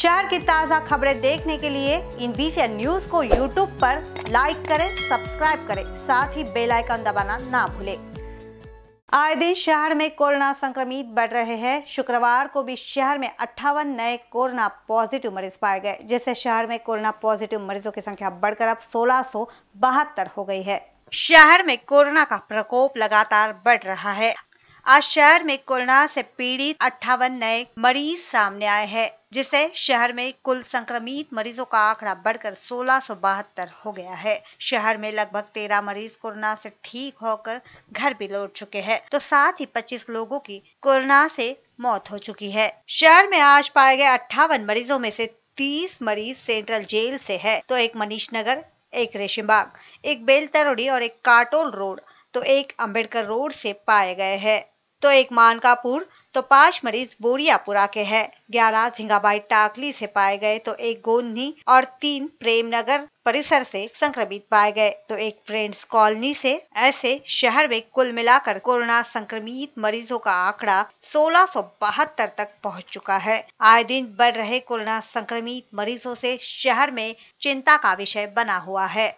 शहर की ताज़ा खबरें देखने के लिए इन बीसी न्यूज को यूट्यूब पर लाइक करें सब्सक्राइब करें साथ ही बेल आइकन दबाना ना भूलें आए दिन शहर में कोरोना संक्रमित बढ़ रहे हैं शुक्रवार को भी शहर में अट्ठावन नए कोरोना पॉजिटिव मरीज पाए गए जिससे शहर में कोरोना पॉजिटिव मरीजों की संख्या बढ़कर अब सोलह हो गई है शहर में कोरोना का प्रकोप लगातार बढ़ रहा है आज शहर में कोरोना से पीड़ित अट्ठावन नए मरीज सामने आए हैं जिससे शहर में कुल संक्रमित मरीजों का आंकड़ा बढ़कर सोलह हो गया है शहर में लगभग तेरह मरीज कोरोना से ठीक होकर घर भी लौट चुके हैं तो साथ ही 25 लोगों की कोरोना से मौत हो चुकी है शहर में आज पाए गए अट्ठावन मरीजों में से 30 मरीज सेंट्रल जेल से है तो एक मनीष नगर एक रेशमबाग एक बेलतरोड़ी और एक काटोल रोड तो एक अंबेडकर रोड से पाए गए हैं तो एक मानकापुर तो पांच मरीज बोरियापुरा के हैं ग्यारह झिंगाबाई टाकली से पाए गए तो एक गोंदनी और तीन प्रेमनगर परिसर से संक्रमित पाए गए तो एक फ्रेंड्स कॉलोनी से ऐसे शहर में कुल मिलाकर कोरोना संक्रमित मरीजों का आंकड़ा सोलह तक पहुंच चुका है आए दिन बढ़ रहे कोरोना संक्रमित मरीजों से शहर में चिंता का विषय बना हुआ है